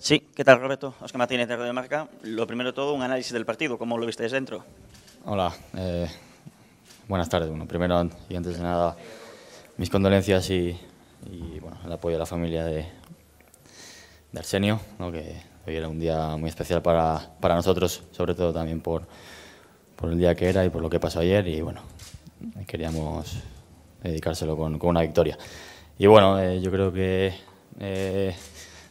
Sí, ¿qué tal Roberto? Oscar Martínez de Radio Marca. Lo primero todo, un análisis del partido, ¿cómo lo visteis dentro? Hola, eh, buenas tardes. primero y antes de nada, mis condolencias y, bueno, el apoyo a la familia de, Arsenio, que hoy era un día muy especial para, para nosotros, sobre todo también por, por, el día que era y por lo que pasó ayer. Y bueno, queríamos dedicárselo con, con una victoria. Y bueno, eh, yo creo que... Eh,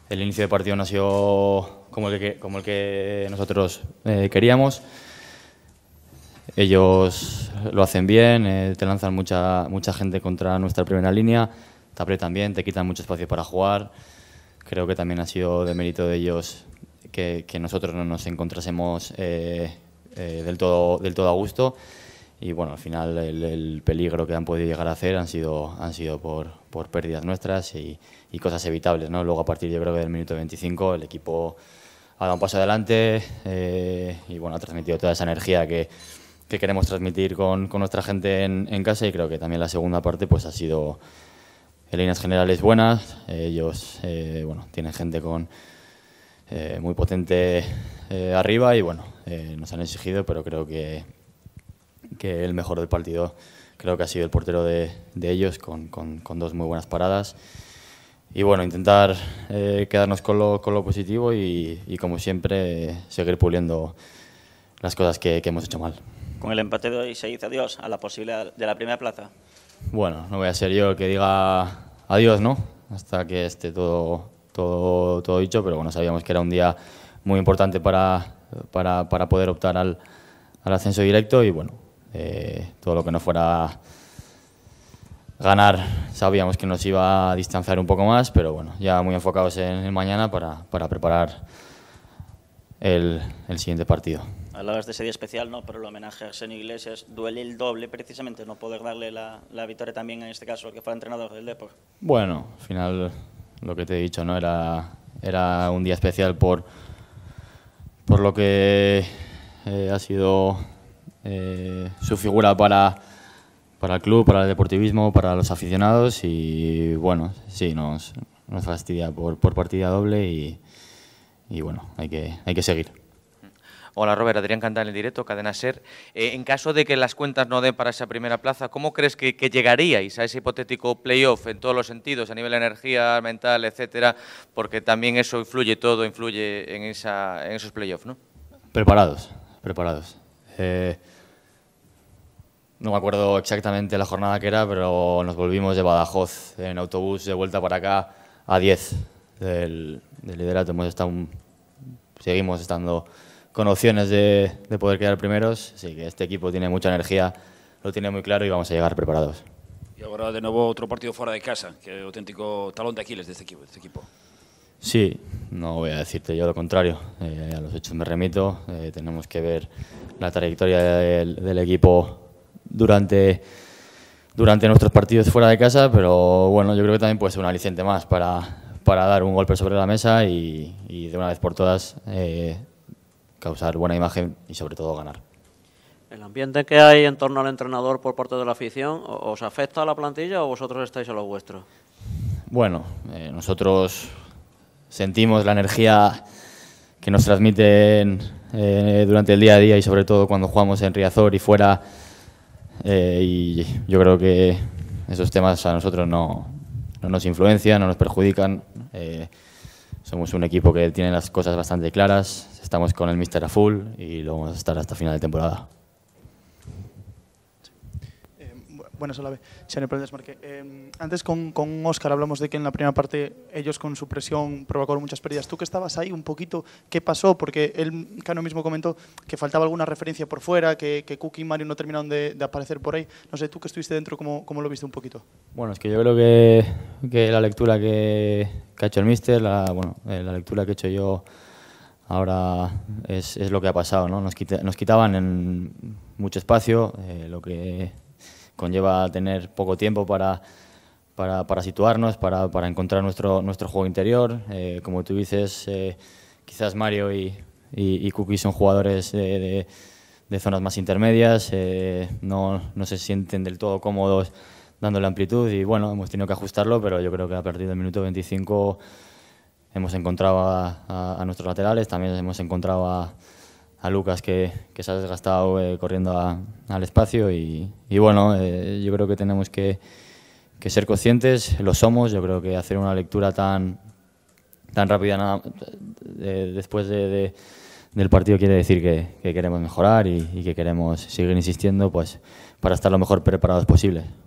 el inicio de partido no ha sido como el que, nosotros eh, queríamos. Ellos lo hacen bien, eh, te lanzan mucha, mucha gente contra nuestra primera línea, te apretan bien, te quitan mucho espacio para jugar. Creo que también ha sido de mérito de ellos que, nosotros no nos encontrásemos eh, del, todo, del todo a gusto y bueno, al final el, peligro que han podido llegar a hacer han sido, han sido por, por pérdidas nuestras y, cosas evitables. ¿no? Luego a partir yo creo del minuto 25 el equipo ha dado un paso adelante eh, y bueno, ha transmitido toda esa energía que, que queremos transmitir con, con nuestra gente en, casa y creo que también la segunda parte pues ha sido en líneas generales buenas. ellos eh, bueno, tienen gente con, eh, muy potente arriba y bueno, nos han exigido, pero creo que, que el mejor del partido creo que ha sido el portero de, de ellos, con, con, con, dos muy buenas paradas. Y bueno, intentar eh, quedarnos con lo, con lo positivo y, y, como siempre, seguir puliendo las cosas que, hemos hecho mal. Con el empate de hoy se dice adiós a la posibilidad de la primera plaza. Bueno, no voy a ser yo el que diga adiós, ¿no? Hasta que esté todo, todo, todo dicho, pero bueno, sabíamos que era un día muy importante para, para, para poder optar al, al ascenso directo y bueno, eh, todo lo que no fuera ganar sabíamos que nos iba a distanciar un poco más, pero bueno, ya muy enfocados en el mañana para, preparar el, siguiente partido. Hablabas de ese día especial, ¿no? Pero el homenaje a Arsenio Iglesias duele el doble precisamente no poder darle la, victoria también en este caso que fue entrenador del Depor. Bueno, al final lo que te he dicho, ¿no? Era, era un día especial por, por lo que eh, ha sido eh, su figura para, para el club, para el deportivismo, para los aficionados y bueno, sí, nos, nos fastidia por, por partida doble y, bueno, hay que, hay que seguir. Hola Robert, Adrián Cantal en directo, Cadena Ser. Eh, en caso de que las cuentas no den para esa primera plaza, ¿cómo crees que, llegaríais a ese hipotético playoff en todos los sentidos, a nivel de energía, mental, etcétera? Porque también eso influye todo, influye en, esa, en esos playoffs, ¿no? Preparados, preparados. Eh, no me acuerdo exactamente la jornada que era, pero nos volvimos de Badajoz en autobús de vuelta para acá a 10 del, del liderato. Hemos estado seguimos estando con opciones de, poder quedar primeros, así que este equipo tiene mucha energía, lo tiene muy claro y vamos a llegar preparados. Y ahora de nuevo otro partido fuera de casa, que auténtico talón de Aquiles de este equipo. este equipo. Sí, no voy a decirte yo lo contrario, eh, a los hechos me remito, eh, tenemos que ver la trayectoria del equipo durante, durante nuestros partidos fuera de casa, pero bueno, yo creo que también puede ser un aliciente más para, para dar un golpe sobre la mesa y, de una vez por todas eh, causar buena imagen y sobre todo ganar. ¿El ambiente que hay en torno al entrenador por parte de la afición os afecta a la plantilla o vosotros estáis a lo vuestro? Bueno, eh, nosotros sentimos la energía que nos transmiten eh, durante el día a día y sobre todo cuando jugamos en Riazor y fuera eh, y yo creo que esos temas a nosotros no, nos influencian, no nos perjudican. Eh, somos un equipo que tiene las cosas bastante claras, estamos con el Mister a full y lo vamos a estar hasta final de temporada. Buenas, Olave. Xenia Pérez Marque. Eh, antes con, con, Oscar hablamos de que en la primera parte ellos con su presión provocaron muchas pérdidas. Tú que estabas ahí un poquito, ¿qué pasó? Porque él, Cano mismo comentó que faltaba alguna referencia por fuera, que, que Cookie y Mario no terminaron de, aparecer por ahí. No sé, tú que estuviste dentro, ¿cómo, ¿cómo, lo viste un poquito? Bueno, es que yo creo que, la lectura que, ha hecho el Mister, la, bueno, eh, la lectura que he hecho yo ahora es, lo que ha pasado. ¿no? Nos, quitaban en mucho espacio, eh, lo que conlleva tener poco tiempo para, situarnos, para, encontrar nuestro, nuestro juego interior. Eh, como tú dices, eh, quizás Mario y, y, Cookie son jugadores de, zonas más intermedias, eh, no, no se sienten del todo cómodos dándole amplitud y bueno, hemos tenido que ajustarlo, pero yo creo que a partir del minuto 25 hemos encontrado a nuestros laterales, también hemos encontrado a a Lucas que, se ha desgastado eh, corriendo al espacio y, bueno, eh, yo creo que tenemos que, ser conscientes, lo somos, yo creo que hacer una lectura tan, tan rápida después del partido quiere decir que, queremos mejorar y, y que queremos seguir insistiendo pues, para estar lo mejor preparados posible.